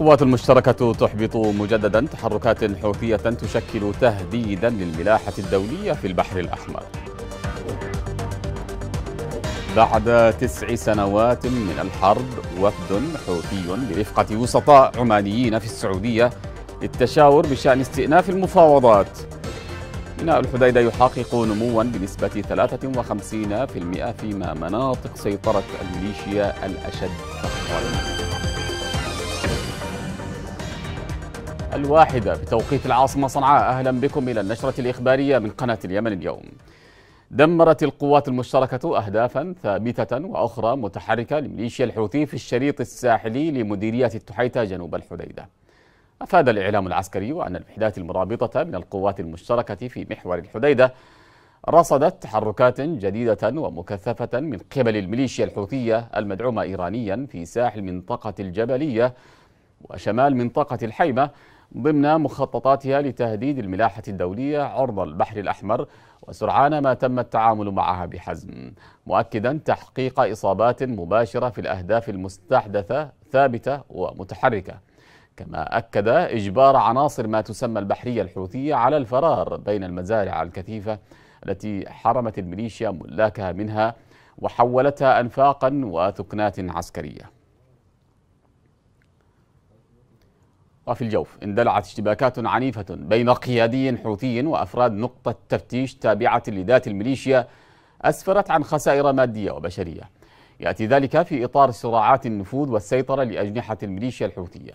القوات المشتركة تحبط مجددا تحركات حوثية تشكل تهديدا للملاحة الدولية في البحر الأحمر بعد تسع سنوات من الحرب وفد حوثي برفقة وسطاء عمانيين في السعودية للتشاور بشأن استئناف المفاوضات ميناء الحديدة يحقق نموا بنسبة 53% فيما مناطق سيطرة الميليشيا الأشد فقرا الواحدة بتوقيت العاصمة صنعاء أهلا بكم إلى النشرة الإخبارية من قناة اليمن اليوم دمرت القوات المشتركة أهدافا ثابتة وأخرى متحركة لميليشيا الحوثي في الشريط الساحلي لمديرية التحيتة جنوب الحديدة أفاد الإعلام العسكري أن الوحدات المرابطة من القوات المشتركة في محور الحديدة رصدت تحركات جديدة ومكثفة من قبل الميليشيا الحوثية المدعومة إيرانيا في ساحل منطقة الجبلية وشمال منطقة الحيمة ضمن مخططاتها لتهديد الملاحة الدولية عرض البحر الأحمر وسرعان ما تم التعامل معها بحزم مؤكدا تحقيق إصابات مباشرة في الأهداف المستحدثة ثابتة ومتحركة كما أكد إجبار عناصر ما تسمى البحرية الحوثية على الفرار بين المزارع الكثيفة التي حرمت الميليشيا ملاكها منها وحولتها أنفاقا وثكنات عسكريه وفي الجوف اندلعت اشتباكات عنيفة بين قيادي حوثي وأفراد نقطة تفتيش تابعة لذات الميليشيا أسفرت عن خسائر مادية وبشرية يأتي ذلك في إطار صراعات النفوذ والسيطرة لأجنحة الميليشيا الحوثية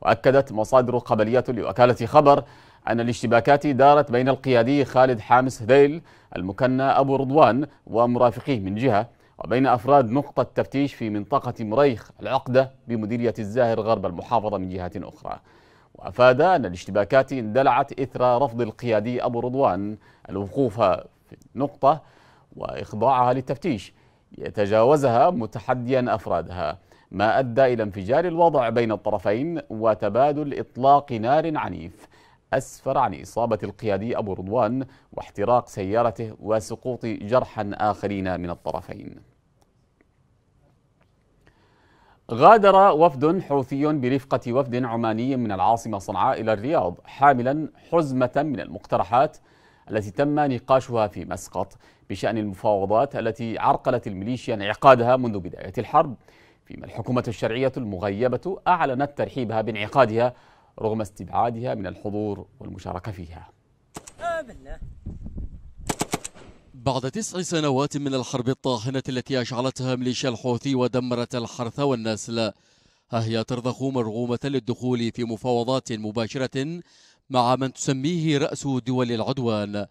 وأكدت مصادر قبلية لوكالة خبر أن الاشتباكات دارت بين القيادي خالد حامس هذيل المكنى أبو رضوان ومرافقيه من جهة وبين أفراد نقطة تفتيش في منطقة مريخ العقدة بمديرية الزاهر غرب المحافظة من جهة أخرى وأفاد أن الاشتباكات اندلعت إثر رفض القيادي أبو رضوان الوقوف في النقطة وإخضاعها للتفتيش يتجاوزها متحديا أفرادها ما أدى إلى انفجار الوضع بين الطرفين وتبادل إطلاق نار عنيف أسفر عن إصابة القيادي أبو رضوان واحتراق سيارته وسقوط جرحا آخرين من الطرفين غادر وفد حوثي برفقة وفد عماني من العاصمة صنعاء إلى الرياض حاملا حزمة من المقترحات التي تم نقاشها في مسقط بشأن المفاوضات التي عرقلت الميليشيا انعقادها منذ بداية الحرب فيما الحكومة الشرعية المغيبة أعلنت ترحيبها بانعقادها رغم استبعادها من الحضور والمشاركة فيها بعد تسع سنوات من الحرب الطاحنة التي أشعلتها ميليشيا الحوثي ودمرت الحرث والنسل ها هي ترضخ مرغومة للدخول في مفاوضات مباشرة مع من تسميه رأس دول العدوان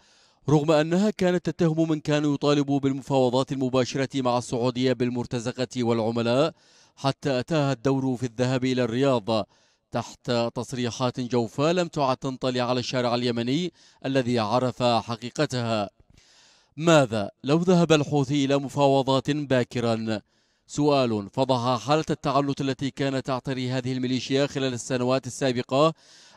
رغم أنها كانت تتهم من كان يطالب بالمفاوضات المباشرة مع السعودية بالمرتزقة والعملاء حتى أتاها الدور في الذهاب إلى الرياض تحت تصريحات جوفاء لم تعد تنطلي على الشارع اليمني الذي عرف حقيقتها ماذا لو ذهب الحوثي إلى مفاوضات باكرا؟ سؤال فضح حالة التعلت التي كانت تعتري هذه الميليشيا خلال السنوات السابقة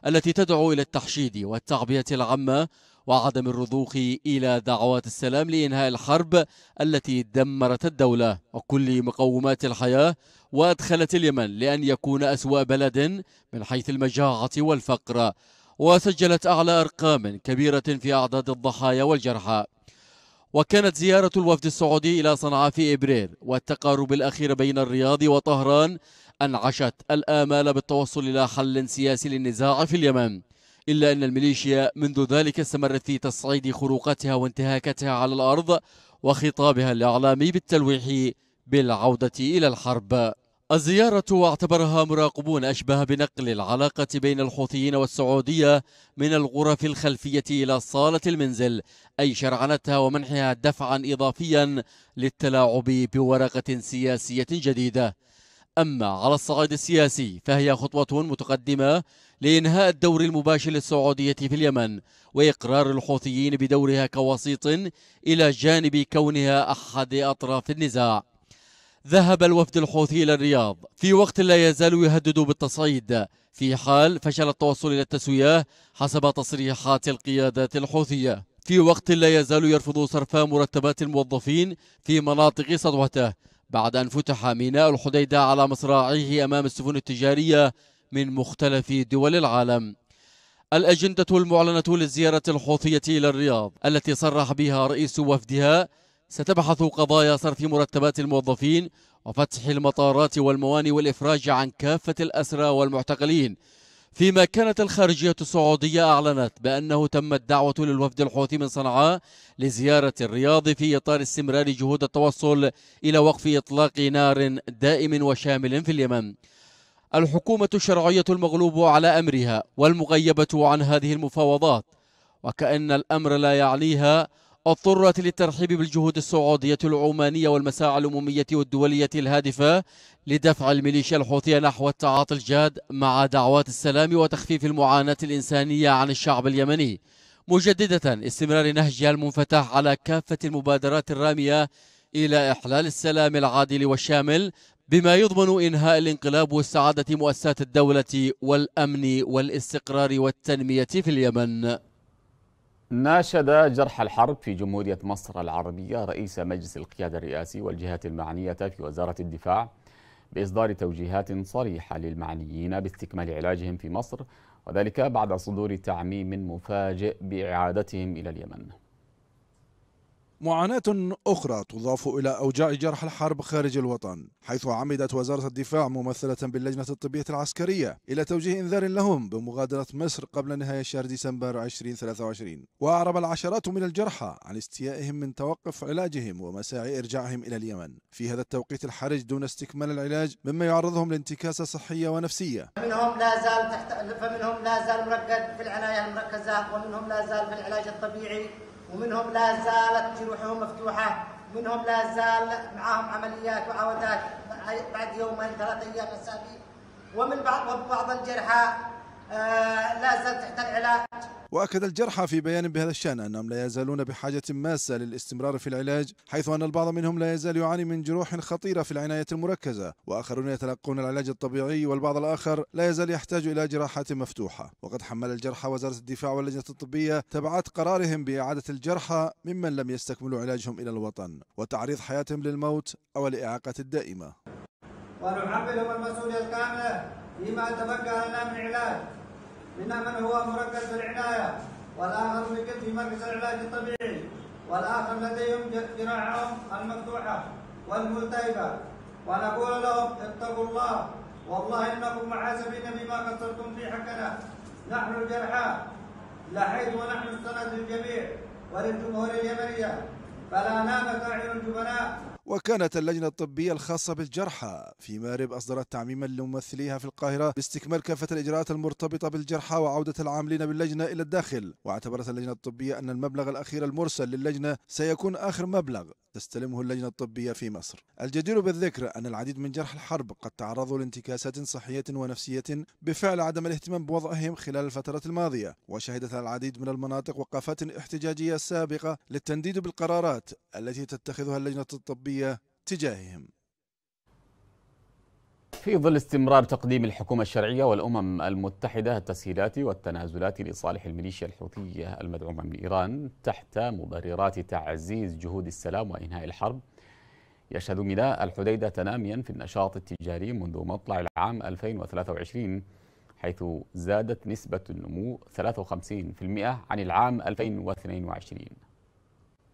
التي تدعو إلى التحشيد والتعبئة العامة وعدم الرضوخ إلى دعوات السلام لإنهاء الحرب التي دمرت الدولة وكل مقومات الحياة وأدخلت اليمن لأن يكون أسوأ بلد من حيث المجاعة والفقر وسجلت أعلى أرقام كبيرة في أعداد الضحايا والجرحى وكانت زيارة الوفد السعودي إلى صنعاء في إبريل والتقارب الأخير بين الرياض وطهران أنعشت الآمال بالتوصل إلى حل سياسي للنزاع في اليمن إلا أن الميليشيا منذ ذلك استمرت في تصعيد خروقاتها وانتهاكاتها على الأرض وخطابها الإعلامي بالتلويح بالعودة إلى الحرب الزيارة اعتبرها مراقبون أشبه بنقل العلاقة بين الحوثيين والسعودية من الغرف الخلفية إلى صالة المنزل أي شرعنتها ومنحها دفعا إضافيا للتلاعب بورقة سياسية جديدة أما على الصعيد السياسي فهي خطوة متقدمة لإنهاء الدور المباشر للسعودية في اليمن وإقرار الحوثيين بدورها كوسيط إلى جانب كونها أحد أطراف النزاع ذهب الوفد الحوثي إلى الرياض في وقت لا يزال يهدد بالتصعيد في حال فشل التوصل إلى التسوية حسب تصريحات القيادات الحوثية في وقت لا يزال يرفض صرف مرتبات الموظفين في مناطق سطوته بعد أن فتح ميناء الحديدة على مصراعيه أمام السفن التجارية من مختلف دول العالم الأجندة المعلنة للزيارة الحوثية إلى الرياض التي صرح بها رئيس وفدها ستبحث قضايا صرف مرتبات الموظفين وفتح المطارات والمواني والإفراج عن كافة الأسرى والمعتقلين فيما كانت الخارجية السعودية أعلنت بأنه تمت دعوة للوفد الحوثي من صنعاء لزيارة الرياض في إطار استمرار جهود التوصل إلى وقف إطلاق نار دائم وشامل في اليمن الحكومة الشرعية المغلوب على أمرها والمغيبة عن هذه المفاوضات وكأن الأمر لا يعنيها اضطرت للترحيب بالجهود السعودية العمانية والمساعي الأممية والدولية الهادفة لدفع الميليشيا الحوثية نحو التعاطي الجاد مع دعوات السلام وتخفيف المعاناة الإنسانية عن الشعب اليمني مجددة استمرار نهجها المنفتح على كافة المبادرات الرامية إلى إحلال السلام العادل والشامل بما يضمن إنهاء الانقلاب واستعادة مؤسسات الدولة والأمن والاستقرار والتنمية في اليمن ناشد جرح الحرب في جمهورية مصر العربية رئيس مجلس القيادة الرئاسي والجهات المعنية في وزارة الدفاع بإصدار توجيهات صريحة للمعنيين باستكمال علاجهم في مصر وذلك بعد صدور تعميم مفاجئ بإعادتهم إلى اليمن معاناة أخرى تضاف إلى أوجاع جرح الحرب خارج الوطن حيث عمدت وزارة الدفاع ممثلة باللجنة الطبية العسكرية إلى توجيه إنذار لهم بمغادرة مصر قبل نهاية شهر ديسمبر 2023 وأعرب العشرات من الجرحى عن استيائهم من توقف علاجهم ومساعي إرجاعهم إلى اليمن في هذا التوقيت الحرج دون استكمال العلاج مما يعرضهم لانتكاسة صحية ونفسية منهم لا زال تحت فمنهم لا زال مركز في العناية المركزة ومنهم لا زال في العلاج الطبيعي ومنهم لا زالت جروحهم مفتوحة منهم لا زال معهم عمليات وعودات بعد يومين ثلاثة أيام أسابيع ومن بعض وبعض الجرحى آه لا زالت تحت العلاج وأكد الجرحى في بيان بهذا الشأن أنهم لا يزالون بحاجة ماسة للاستمرار في العلاج حيث أن البعض منهم لا يزال يعاني من جروح خطيرة في العناية المركزة وآخرون يتلقون العلاج الطبيعي والبعض الآخر لا يزال يحتاج إلى جراحات مفتوحة وقد حمل الجرحى وزارة الدفاع واللجنة الطبية تبعات قرارهم بإعادة الجرحى ممن لم يستكملوا علاجهم إلى الوطن وتعريض حياتهم للموت أو الإعاقة الدائمة لهم المسؤولية الكاملة فيما تمكن لنا من علاج منها من هو مركز في العناية والآخر في مركز العلاج الطبيعي والآخر لديهم ذراعهم المفتوحة والملتهبة ونقول لهم اتقوا الله والله انكم محاسبين بما قصرتم في حقنا نحن الجرحى لحيث ونحن السند للجميع وللجمهورية اليمنية فلا نامت أعين الجبناء وكانت اللجنة الطبية الخاصة بالجرحى في مارب أصدرت تعميما لممثليها في القاهرة باستكمال كافة الإجراءات المرتبطة بالجرحى وعودة العاملين باللجنة إلى الداخل واعتبرت اللجنة الطبية أن المبلغ الأخير المرسل للجنة سيكون آخر مبلغ تستلمه اللجنة الطبية في مصر الجدير بالذكر أن العديد من جرح الحرب قد تعرضوا لانتكاسات صحية ونفسية بفعل عدم الاهتمام بوضعهم خلال الفترة الماضية وشهدت العديد من المناطق وقفات احتجاجية سابقة للتنديد بالقرارات التي تتخذها اللجنة الطبية تجاههم في ظل استمرار تقديم الحكومة الشرعية والأمم المتحدة التسهيلات والتنازلات لصالح الميليشيا الحوثية المدعومة من إيران تحت مبررات تعزيز جهود السلام وإنهاء الحرب يشهد ميناء الحديدة تناميا في النشاط التجاري منذ مطلع العام 2023 حيث زادت نسبة النمو 53% عن العام 2022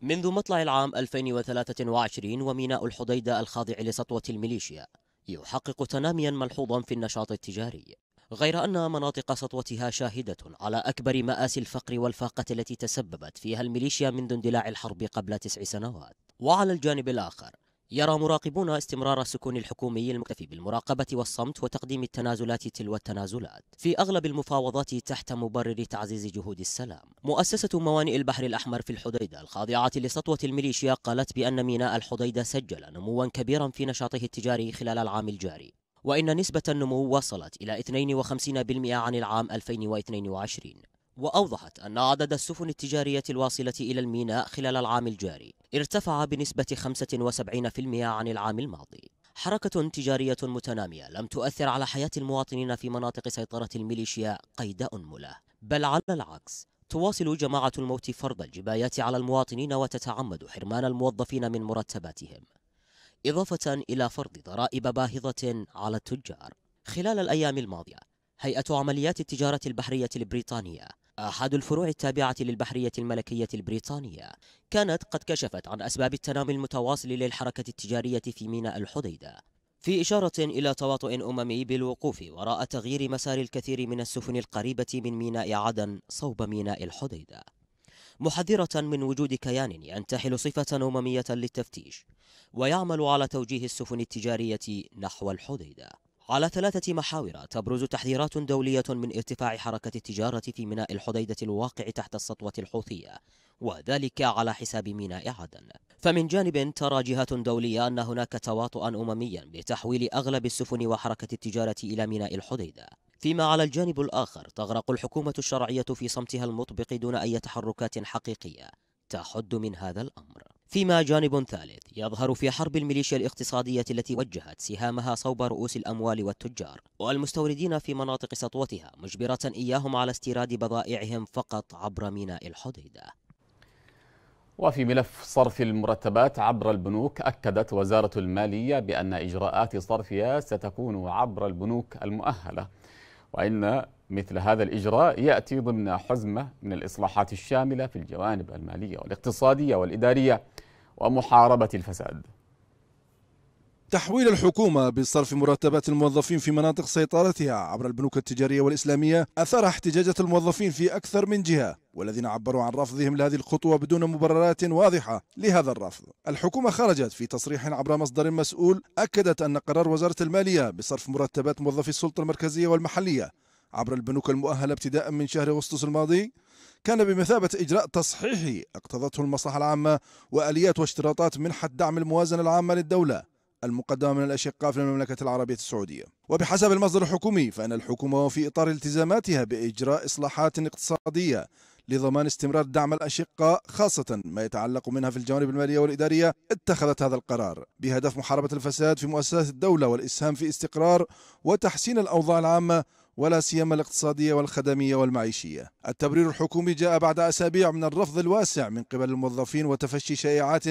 منذ مطلع العام 2023 وميناء الحديدة الخاضع لسطوة الميليشيا يحقق تناميا ملحوظا في النشاط التجاري غير أن مناطق سطوتها شاهدة على أكبر مآسي الفقر والفاقة التي تسببت فيها الميليشيا منذ اندلاع الحرب قبل تسع سنوات وعلى الجانب الآخر يرى مراقبون استمرار السكون الحكومي المكتفي بالمراقبة والصمت وتقديم التنازلات تلو التنازلات في أغلب المفاوضات تحت مبرر تعزيز جهود السلام مؤسسة موانئ البحر الأحمر في الحديدة الخاضعة لسطوة الميليشيا قالت بأن ميناء الحديدة سجل نموا كبيرا في نشاطه التجاري خلال العام الجاري وإن نسبة النمو وصلت إلى 52% عن العام 2022 وأوضحت أن عدد السفن التجارية الواصلة إلى الميناء خلال العام الجاري ارتفع بنسبة 75% عن العام الماضي حركة تجارية متنامية لم تؤثر على حياة المواطنين في مناطق سيطرة الميليشيا قيد أنملة بل على العكس تواصل جماعة الموت فرض الجبايات على المواطنين وتتعمد حرمان الموظفين من مرتباتهم إضافة إلى فرض ضرائب باهظة على التجار خلال الأيام الماضية هيئة عمليات التجارة البحرية البريطانية أحد الفروع التابعة للبحرية الملكية البريطانية كانت قد كشفت عن أسباب التنامي المتواصل للحركة التجارية في ميناء الحديدة في إشارة إلى تواطؤ أممي بالوقوف وراء تغيير مسار الكثير من السفن القريبة من ميناء عدن صوب ميناء الحديدة محذرة من وجود كيان ينتحل صفة أممية للتفتيش ويعمل على توجيه السفن التجارية نحو الحديدة على ثلاثة محاور تبرز تحذيرات دولية من ارتفاع حركة التجارة في ميناء الحديدة الواقع تحت السطوة الحوثية وذلك على حساب ميناء عدن فمن جانب ترى جهات دولية أن هناك تواطؤا أمميا لتحويل أغلب السفن وحركة التجارة إلى ميناء الحديدة فيما على الجانب الآخر تغرق الحكومة الشرعية في صمتها المطبق دون أي تحركات حقيقية تحد من هذا الأمر فيما جانب ثالث يظهر في حرب الميليشيا الاقتصادية التي وجهت سهامها صوب رؤوس الأموال والتجار والمستوردين في مناطق سطوتها مجبرة إياهم على استيراد بضائعهم فقط عبر ميناء الحديدة وفي ملف صرف المرتبات عبر البنوك أكدت وزارة المالية بأن إجراءات صرفها ستكون عبر البنوك المؤهلة وإن مثل هذا الإجراء يأتي ضمن حزمة من الإصلاحات الشاملة في الجوانب المالية والاقتصادية والإدارية ومحاربة الفساد تحويل الحكومة بصرف مرتبات الموظفين في مناطق سيطرتها عبر البنوك التجارية والإسلامية أثار احتجاجات الموظفين في أكثر من جهة والذين عبروا عن رفضهم لهذه الخطوة بدون مبررات واضحة لهذا الرفض الحكومة خرجت في تصريح عبر مصدر مسؤول أكدت أن قرار وزارة المالية بصرف مرتبات موظفي السلطة المركزية والمحلية عبر البنوك المؤهلة ابتداء من شهر أغسطس الماضي كان بمثابة إجراء تصحيحي اقتضته المصلحة العامة وآليات واشتراطات منحة دعم الموازنة العامة للدولة المقدمة من الأشقاء في المملكة العربية السعودية وبحسب المصدر الحكومي فإن الحكومة في إطار التزاماتها بإجراء إصلاحات اقتصادية لضمان استمرار دعم الأشقاء خاصة ما يتعلق منها في الجوانب المالية والإدارية اتخذت هذا القرار بهدف محاربة الفساد في مؤسسات الدولة والإسهام في استقرار وتحسين الأوضاع العامة ولا سيما الاقتصادية والخدمية والمعيشية التبرير الحكومي جاء بعد أسابيع من الرفض الواسع من قبل الموظفين وتفشي شائعات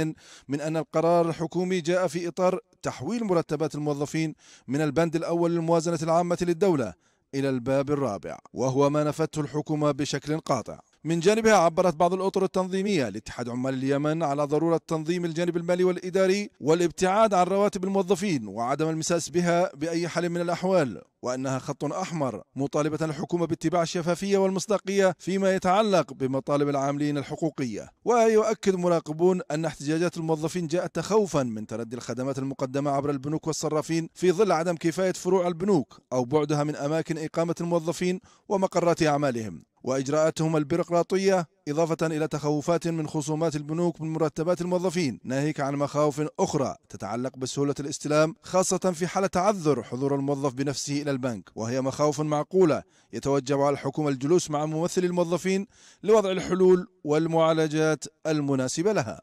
من أن القرار الحكومي جاء في إطار تحويل مرتبات الموظفين من البند الأول للموازنة العامة للدولة إلى الباب الرابع وهو ما نفته الحكومة بشكل قاطع من جانبها عبرت بعض الأطر التنظيمية لاتحاد عمال اليمن على ضرورة تنظيم الجانب المالي والإداري والابتعاد عن رواتب الموظفين وعدم المساس بها بأي حال من الأحوال وأنها خط أحمر مطالبة الحكومة باتباع الشفافية والمصداقية فيما يتعلق بمطالب العاملين الحقوقية ويؤكد مراقبون أن احتجاجات الموظفين جاءت خوفا من تردي الخدمات المقدمة عبر البنوك والصرافين في ظل عدم كفاية فروع البنوك أو بعدها من أماكن إقامة الموظفين ومقرات أعمالهم وإجراءاتهم البيروقراطية إضافة إلى تخوفات من خصومات البنوك من مرتبات الموظفين ناهيك عن مخاوف أخرى تتعلق بسهولة الاستلام خاصة في حال تعذر حضور الموظف بنفسه إلى البنك وهي مخاوف معقولة يتوجب على الحكومة الجلوس مع ممثل الموظفين لوضع الحلول والمعالجات المناسبة لها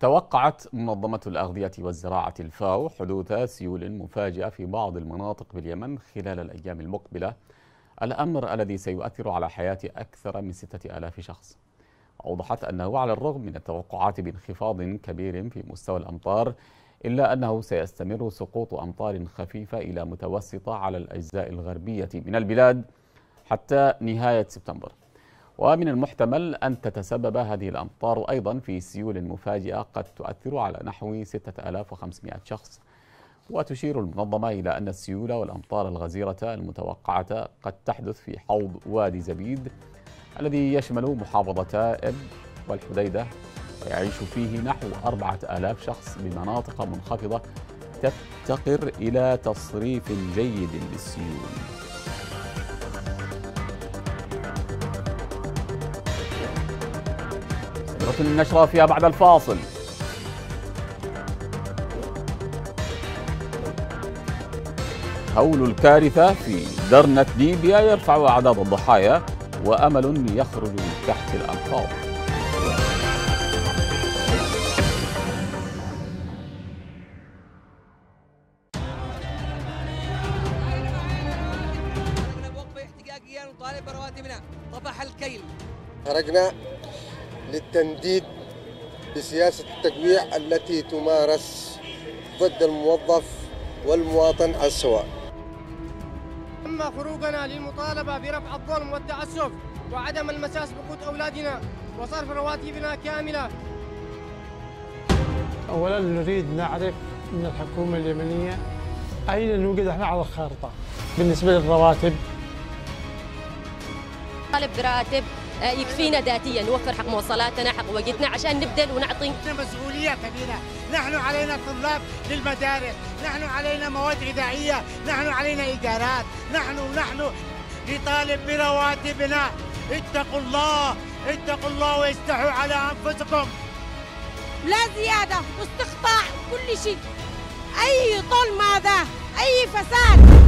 توقعت منظمة الأغذية والزراعة الفاو حدوث سيول مفاجئة في بعض المناطق باليمن خلال الأيام المقبلة الأمر الذي سيؤثر على حياة أكثر من ستة ألاف شخص أوضحت أنه على الرغم من التوقعات بانخفاض كبير في مستوى الأمطار إلا أنه سيستمر سقوط أمطار خفيفة إلى متوسطة على الأجزاء الغربية من البلاد حتى نهاية سبتمبر ومن المحتمل أن تتسبب هذه الأمطار أيضا في سيول مفاجئة قد تؤثر على نحو 6500 شخص وتشير المنظمة إلى أن السيولة والأمطار الغزيرة المتوقعة قد تحدث في حوض وادي زبيد الذي يشمل محافظتا إب والحديدة ويعيش فيه نحو أربعة آلاف شخص بمناطق منخفضة تفتقر إلى تصريف جيد للسيول النشرة فيها بعد الفاصل حول الكارثة في درنة ليبيا يرفع أعداد الضحايا وأمل يخرج من تحت الأنقاض خرجنا للتنديد بسياسة التجويع التي تمارس ضد الموظف والمواطن على السواء أما خروجنا للمطالبة برفع الظلم والتعسف وعدم المساس بقوت أولادنا وصرف رواتبنا كاملة أولا نريد نعرف من الحكومة اليمنية أين نوجد احنا على الخارطة بالنسبة للرواتب طالب براتب آه، يكفينا ذاتيا نوفر حق مواصلاتنا حق وقتنا عشان نبذل ونعطي مسؤولية كبيرة نحن علينا طلاب للمدارس نحن علينا مواد غذائية نحن علينا ايجارات نحن نحن نطالب برواتبنا اتقوا الله اتقوا الله واستحوا على أنفسكم لا زيادة واستقطاع كل شيء أي ظلم هذا أي فساد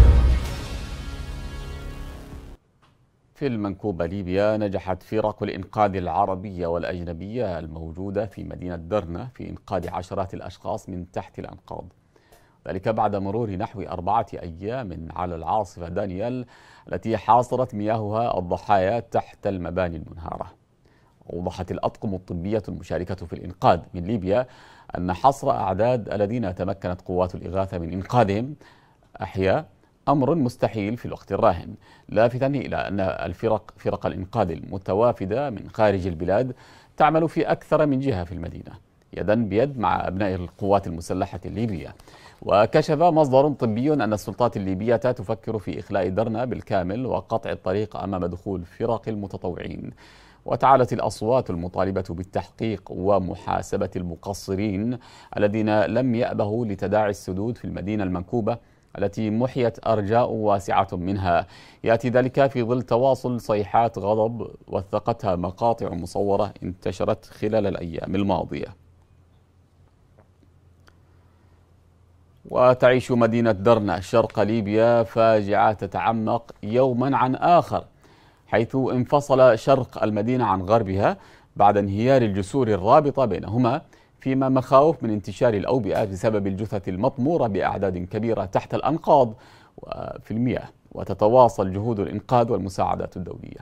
في المنكوبة ليبيا نجحت فرق الإنقاذ العربية والأجنبية الموجودة في مدينة درنة في إنقاذ عشرات الأشخاص من تحت الأنقاض ذلك بعد مرور نحو أربعة أيام على العاصفة دانيال التي حاصرت مياهها الضحايا تحت المباني المنهارة أوضحت الأطقم الطبية المشاركة في الإنقاذ من ليبيا أن حصر أعداد الذين تمكنت قوات الإغاثة من إنقاذهم أحياء أمر مستحيل في الوقت الراهن لافتا إلى أن الفرق فرق الإنقاذ المتوافدة من خارج البلاد تعمل في أكثر من جهة في المدينة يدا بيد مع أبناء القوات المسلحة الليبية وكشف مصدر طبي أن السلطات الليبية تفكر في إخلاء درنا بالكامل وقطع الطريق أمام دخول فرق المتطوعين وتعالت الأصوات المطالبة بالتحقيق ومحاسبة المقصرين الذين لم يأبهوا لتداعي السدود في المدينة المنكوبة التي محيت أرجاء واسعة منها يأتي ذلك في ظل تواصل صيحات غضب وثقتها مقاطع مصورة انتشرت خلال الأيام الماضية وتعيش مدينة درنا شرق ليبيا فاجعة تتعمق يوما عن آخر حيث انفصل شرق المدينة عن غربها بعد انهيار الجسور الرابطة بينهما فيما مخاوف من انتشار الأوبئة بسبب الجثث المطمورة بأعداد كبيرة تحت الأنقاض وفي المياه وتتواصل جهود الإنقاذ والمساعدات الدولية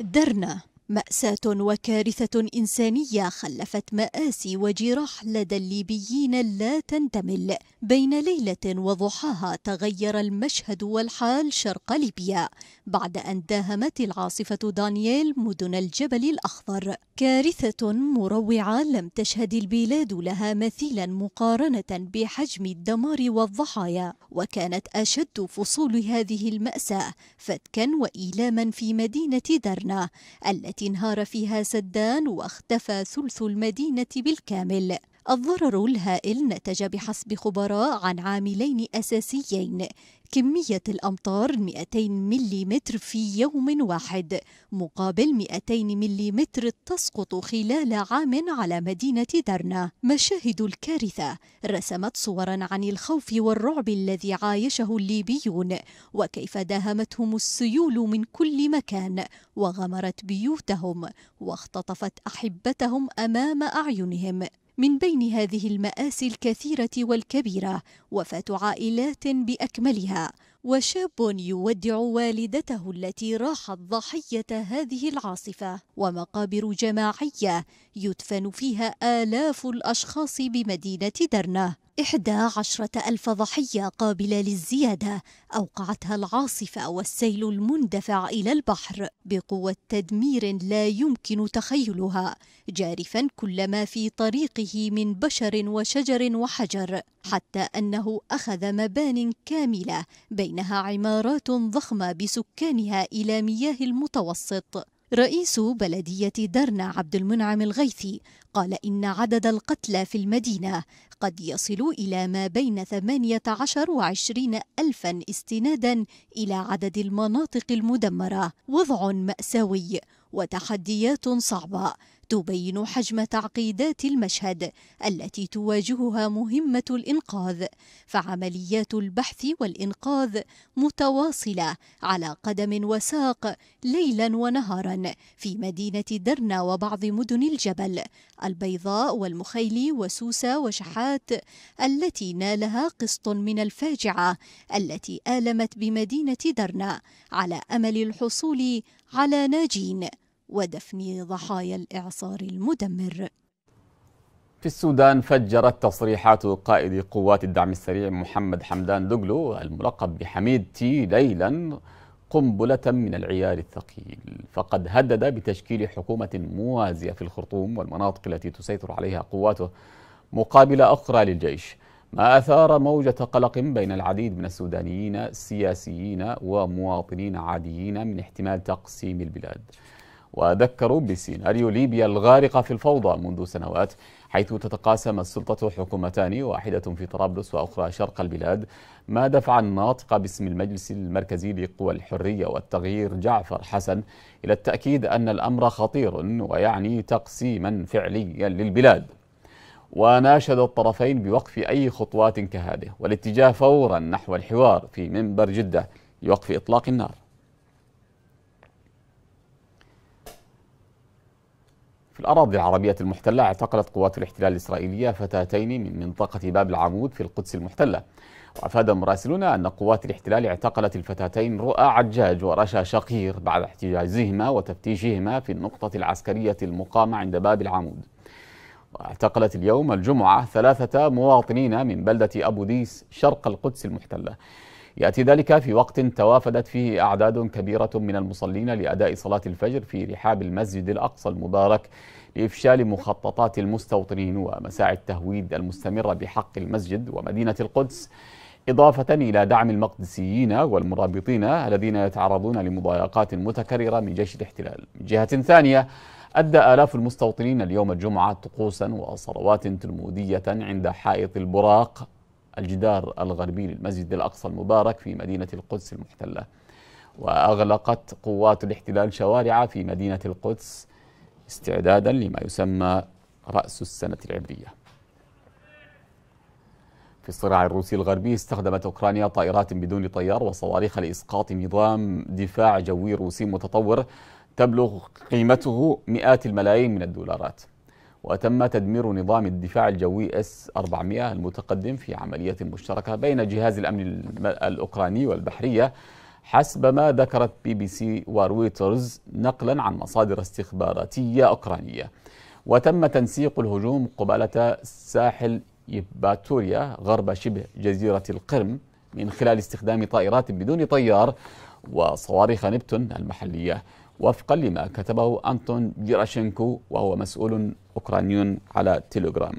درنا مأساة وكارثة إنسانية خلفت مآسي وجراح لدى الليبيين لا تنتمل بين ليلة وضحاها تغير المشهد والحال شرق ليبيا بعد أن داهمت العاصفة دانييل مدن الجبل الأخضر كارثة مروعة لم تشهد البلاد لها مثيلا مقارنة بحجم الدمار والضحايا وكانت أشد فصول هذه المأساة فتكا وإيلاما في مدينة درنا التي انهار فيها سدان واختفى ثلث المدينة بالكامل الضرر الهائل نتج بحسب خبراء عن عاملين أساسيين كمية الأمطار 200 ملم في يوم واحد مقابل 200 ملم تسقط خلال عام على مدينة درنا مشاهد الكارثة رسمت صورا عن الخوف والرعب الذي عايشه الليبيون وكيف داهمتهم السيول من كل مكان وغمرت بيوتهم واختطفت أحبتهم أمام أعينهم من بين هذه المآسي الكثيرة والكبيرة وفاة عائلات بأكملها وشاب يودع والدته التي راحت ضحية هذه العاصفة ومقابر جماعية يدفن فيها آلاف الأشخاص بمدينة درنة إحدى عشرة ألف ضحية قابلة للزيادة أوقعتها العاصفة والسيل المندفع إلى البحر بقوة تدمير لا يمكن تخيلها جارفا كل ما في طريقه من بشر وشجر وحجر حتى أنه أخذ مبان كاملة بينها عمارات ضخمة بسكانها إلى مياه المتوسط رئيس بلدية درنا عبد المنعم الغيثي قال إن عدد القتلى في المدينة قد يصل إلى ما بين 18 و 20 ألفا استنادا إلى عدد المناطق المدمرة وضع مأساوي وتحديات صعبة تبين حجم تعقيدات المشهد التي تواجهها مهمة الإنقاذ فعمليات البحث والإنقاذ متواصلة على قدم وساق ليلا ونهارا في مدينة درنا وبعض مدن الجبل البيضاء والمخيل وسوسة وشحات التي نالها قسط من الفاجعة التي آلمت بمدينة درنا على أمل الحصول على ناجين ودفن ضحايا الإعصار المدمر في السودان فجرت تصريحات قائد قوات الدعم السريع محمد حمدان دقلو الملقب بحميد تي ليلا قنبلة من العيار الثقيل فقد هدد بتشكيل حكومة موازية في الخرطوم والمناطق التي تسيطر عليها قواته مقابل أخرى للجيش ما أثار موجة قلق بين العديد من السودانيين السياسيين ومواطنين عاديين من احتمال تقسيم البلاد وذكروا بسيناريو ليبيا الغارقة في الفوضى منذ سنوات حيث تتقاسم السلطة حكومتان واحدة في طرابلس وأخرى شرق البلاد ما دفع الناطق باسم المجلس المركزي لقوى الحرية والتغيير جعفر حسن إلى التأكيد أن الأمر خطير ويعني تقسيما فعليا للبلاد وناشد الطرفين بوقف أي خطوات كهذه والاتجاه فورا نحو الحوار في منبر جدة لوقف إطلاق النار في الأراضي العربية المحتلة اعتقلت قوات الاحتلال الإسرائيلية فتاتين من منطقة باب العمود في القدس المحتلة وأفاد مراسلنا أن قوات الاحتلال اعتقلت الفتاتين رؤى عجاج ورشا شقير بعد احتجازهما وتفتيشهما في النقطة العسكرية المقامة عند باب العمود واعتقلت اليوم الجمعة ثلاثة مواطنين من بلدة أبو ديس شرق القدس المحتلة يأتي ذلك في وقت توافدت فيه أعداد كبيرة من المصلين لأداء صلاة الفجر في رحاب المسجد الأقصى المبارك لإفشال مخططات المستوطنين ومساعي التهويد المستمرة بحق المسجد ومدينة القدس إضافة إلى دعم المقدسيين والمرابطين الذين يتعرضون لمضايقات متكررة من جيش الاحتلال من جهة ثانية أدى آلاف المستوطنين اليوم الجمعة طقوسا وصلوات تلمودية عند حائط البراق الجدار الغربي للمسجد الأقصى المبارك في مدينة القدس المحتلة وأغلقت قوات الاحتلال شوارع في مدينة القدس استعدادا لما يسمى رأس السنة العبرية في الصراع الروسي الغربي استخدمت أوكرانيا طائرات بدون طيار وصواريخ لإسقاط نظام دفاع جوي روسي متطور تبلغ قيمته مئات الملايين من الدولارات وتم تدمير نظام الدفاع الجوي اس 400 المتقدم في عمليه مشتركه بين جهاز الامن الاوكراني والبحريه حسب ما ذكرت بي بي سي ورويترز نقلا عن مصادر استخباراتيه اوكرانيه وتم تنسيق الهجوم قبالة ساحل يباتوريا غرب شبه جزيرة القرم من خلال استخدام طائرات بدون طيار وصواريخ نبتون المحلية وفقا لما كتبه أنتون جيراشينكو وهو مسؤول أوكراني على تيليجرام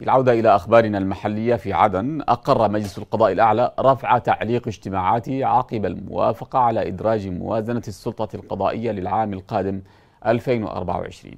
بالعودة إلى أخبارنا المحلية في عدن أقر مجلس القضاء الأعلى رفع تعليق اجتماعاته عقب الموافقة على إدراج موازنة السلطة القضائية للعام القادم 2024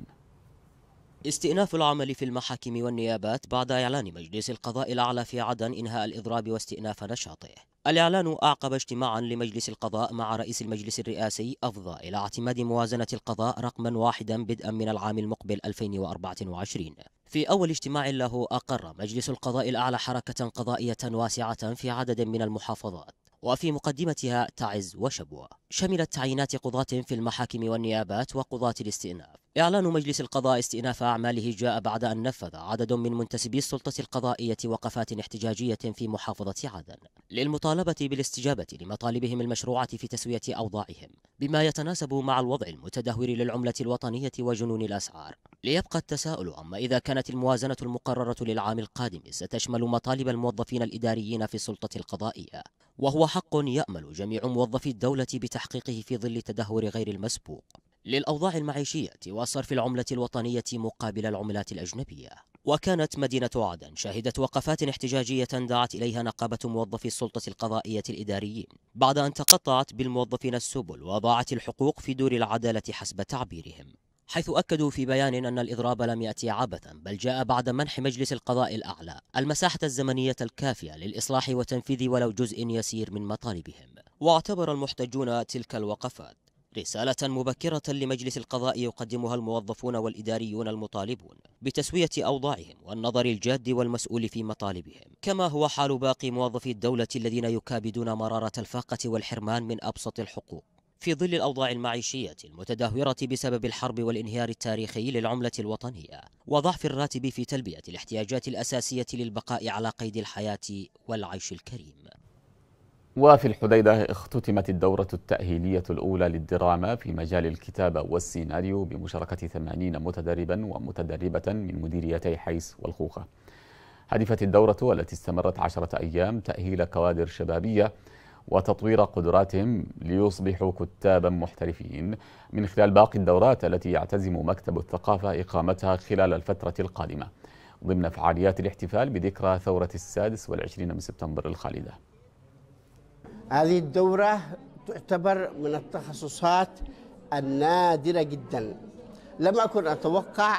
استئناف العمل في المحاكم والنيابات بعد إعلان مجلس القضاء الأعلى في عدن إنهاء الإضراب واستئناف نشاطه الإعلان أعقب اجتماعا لمجلس القضاء مع رئيس المجلس الرئاسي أفضى إلى اعتماد موازنة القضاء رقما واحدا بدءا من العام المقبل 2024 في أول اجتماع له أقر مجلس القضاء الأعلى حركة قضائية واسعة في عدد من المحافظات وفي مقدمتها تعز وشبوة شملت تعيينات قضاة في المحاكم والنيابات وقضاة الاستئناف إعلان مجلس القضاء استئناف أعماله جاء بعد أن نفذ عدد من منتسبي السلطة القضائية وقفات احتجاجية في محافظة عدن للمطالبة بالاستجابة لمطالبهم المشروعة في تسوية أوضاعهم بما يتناسب مع الوضع المتدهور للعملة الوطنية وجنون الأسعار ليبقى التساؤل أما إذا كانت الموازنة المقررة للعام القادم ستشمل مطالب الموظفين الإداريين في السلطة القضائية وهو حق يأمل جميع موظفي الدولة بتحقيقه في ظل تدهور غير المسبوق للأوضاع المعيشية وصرف العملة الوطنية مقابل العملات الأجنبية وكانت مدينة عدن شهدت وقفات احتجاجية دعت إليها نقابة موظفي السلطة القضائية الإداريين بعد أن تقطعت بالموظفين السبل وضاعت الحقوق في دور العدالة حسب تعبيرهم حيث أكدوا في بيان أن الإضراب لم يأتي عبثا بل جاء بعد منح مجلس القضاء الأعلى المساحة الزمنية الكافية للإصلاح وتنفيذ ولو جزء يسير من مطالبهم واعتبر المحتجون تلك الوقفات رسالة مبكرة لمجلس القضاء يقدمها الموظفون والإداريون المطالبون بتسوية أوضاعهم والنظر الجاد والمسؤول في مطالبهم كما هو حال باقي موظفي الدولة الذين يكابدون مرارة الفاقة والحرمان من أبسط الحقوق في ظل الأوضاع المعيشية المتدهورة بسبب الحرب والانهيار التاريخي للعملة الوطنية وضعف الراتب في تلبية الاحتياجات الأساسية للبقاء على قيد الحياة والعيش الكريم وفي الحديدة اختتمت الدورة التأهيلية الأولى للدراما في مجال الكتابة والسيناريو بمشاركة 80 متدربا ومتدربة من مديريتي حيس والخوخة هدفت الدورة التي استمرت عشرة أيام تأهيل كوادر شبابية وتطوير قدراتهم ليصبحوا كتابا محترفين من خلال باقي الدورات التي يعتزم مكتب الثقافة إقامتها خلال الفترة القادمة ضمن فعاليات الاحتفال بذكرى ثورة السادس والعشرين من سبتمبر الخالده هذه الدورة تعتبر من التخصصات النادرة جدا لم أكن أتوقع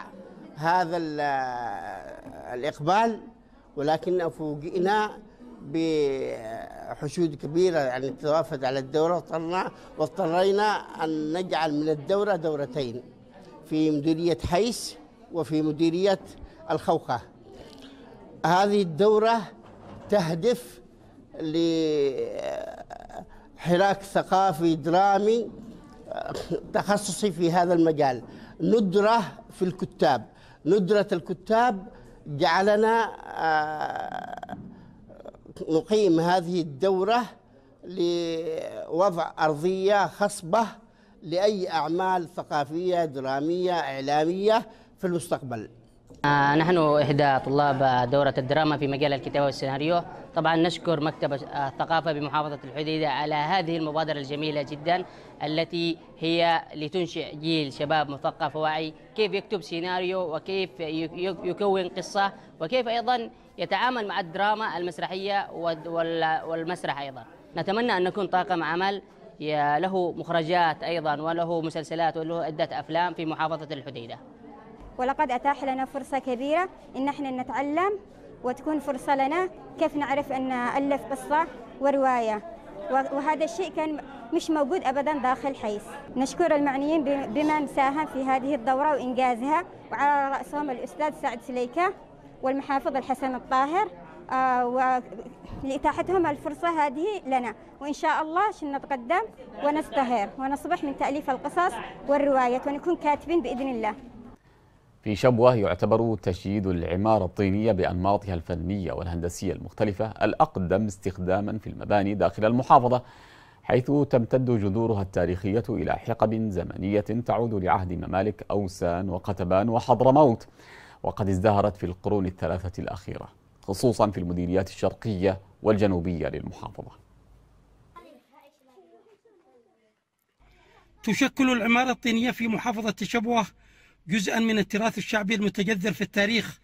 هذا الإقبال ولكن فوجئنا بحشود كبيرة يعني توافد على الدورة واضطرنا واضطرينا أن نجعل من الدورة دورتين في مديرية حيس وفي مديرية الخوخة هذه الدورة تهدف حراك ثقافي درامي تخصصي في هذا المجال ندرة في الكتاب ندرة الكتاب جعلنا آه، نقيم هذه الدورة لوضع أرضية خصبة لأي أعمال ثقافية درامية إعلامية في المستقبل آه، نحن إحدى طلاب دورة الدراما في مجال الكتابة والسيناريو طبعا نشكر مكتب الثقافة بمحافظة الحديدة على هذه المبادرة الجميلة جدا التي هي لتنشئ جيل شباب مثقف وواعي كيف يكتب سيناريو وكيف يكون قصة وكيف أيضا يتعامل مع الدراما المسرحية والمسرح أيضا نتمنى أن نكون طاقم عمل له مخرجات أيضا وله مسلسلات وله عدة أفلام في محافظة الحديدة ولقد أتاح لنا فرصة كبيرة إن احنا نتعلم وتكون فرصة لنا كيف نعرف أن ألف قصة ورواية وهذا الشيء كان مش موجود أبدا داخل حيس نشكر المعنيين بما ساهم في هذه الدورة وإنجازها وعلى رأسهم الأستاذ سعد سليكة والمحافظ الحسن الطاهر آه، لإتاحتهم الفرصة هذه لنا وإن شاء الله نتقدم ونزدهر ونصبح من تأليف القصص والروايات ونكون كاتبين بإذن الله في شبوة يعتبر تشييد العمارة الطينية بأنماطها الفنية والهندسية المختلفة الأقدم استخداما في المباني داخل المحافظة حيث تمتد جذورها التاريخية إلى حقب زمنية تعود لعهد ممالك أوسان وقتبان وحضرموت وقد ازدهرت في القرون الثلاثة الأخيرة خصوصا في المديريات الشرقية والجنوبية للمحافظة تشكل العمارة الطينية في محافظة شبوة جزءا من التراث الشعبي المتجذر في التاريخ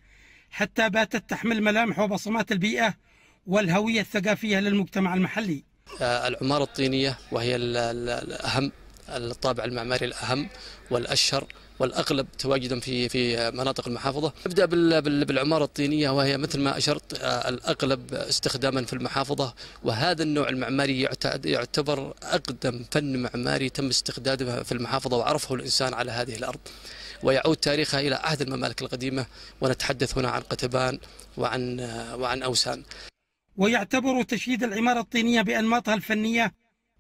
حتى باتت تحمل ملامح وبصمات البيئة والهوية الثقافية للمجتمع المحلي آه، العمارة الطينية وهي الأهم الطابع المعماري الأهم والأشهر والاغلب تواجدا في في مناطق المحافظه. نبدا بالعماره الطينيه وهي مثل ما اشرت آه، الاغلب استخداما في المحافظه وهذا النوع المعماري يعتبر اقدم فن معماري تم استخدامه في المحافظه وعرفه الانسان على هذه الارض. ويعود تاريخها إلى عهد الممالك القديمة ونتحدث هنا عن قتبان وعن وعن أوسان ويعتبر تشييد العمارة الطينية بأنماطها الفنية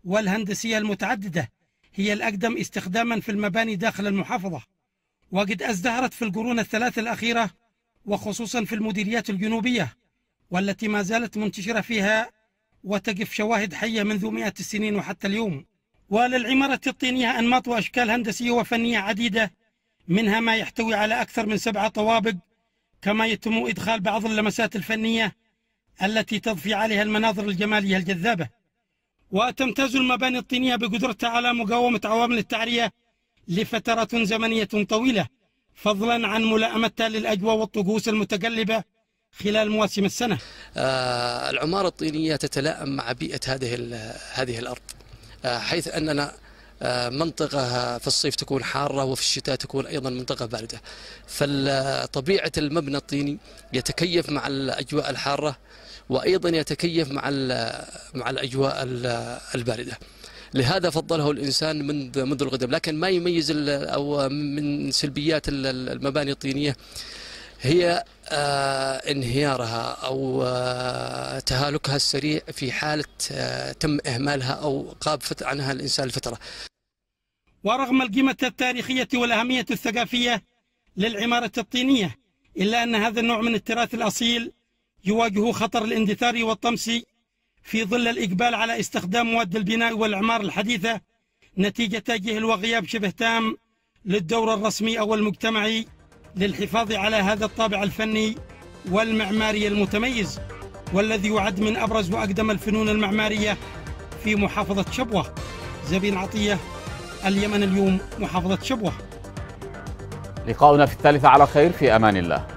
والهندسية المتعددة هي الأقدم استخداما في المباني داخل المحافظة وقد أزدهرت في القرون الثلاثة الأخيرة وخصوصا في المديريات الجنوبية والتي ما زالت منتشرة فيها وتقف شواهد حية منذ مئات السنين وحتى اليوم وللعمارة الطينية أنماط وأشكال هندسية وفنية عديدة منها ما يحتوي على أكثر من سبعة طوابق كما يتم إدخال بعض اللمسات الفنية التي تضفي عليها المناظر الجمالية الجذابة وتمتاز المباني الطينية بقدرتها على مقاومة عوامل التعرية لفترة زمنية طويلة فضلا عن ملائمتها للأجواء والطقوس المتقلبة خلال مواسم السنة آه العمارة الطينية تتلائم مع بيئة هذه, هذه الأرض آه حيث أننا آه، منطقة في الصيف تكون حارة وفي الشتاء تكون أيضا منطقة باردة فطبيعة المبنى الطيني يتكيف مع الأجواء الحارة وأيضا يتكيف مع مع الأجواء الباردة لهذا فضله الانسان منذ منذ القدم لكن ما يميز او من سلبيات المباني الطينيه هي آه، انهيارها او آه، تهالكها السريع في حاله آه، تم اهمالها او غاب عنها الانسان لفتره. ورغم القيمه التاريخيه والاهميه الثقافيه للعماره الطينيه الا ان هذا النوع من التراث الاصيل يواجه خطر الاندثار والطمس في ظل الاقبال على استخدام مواد البناء والاعمار الحديثه نتيجه جهل وغياب شبه تام للدور الرسمي او المجتمعي للحفاظ على هذا الطابع الفني والمعماري المتميز والذي يعد من أبرز وأقدم الفنون المعمارية في محافظة شبوة زبين عطية اليمن اليوم محافظة شبوة لقاؤنا في الثالثة على خير في أمان الله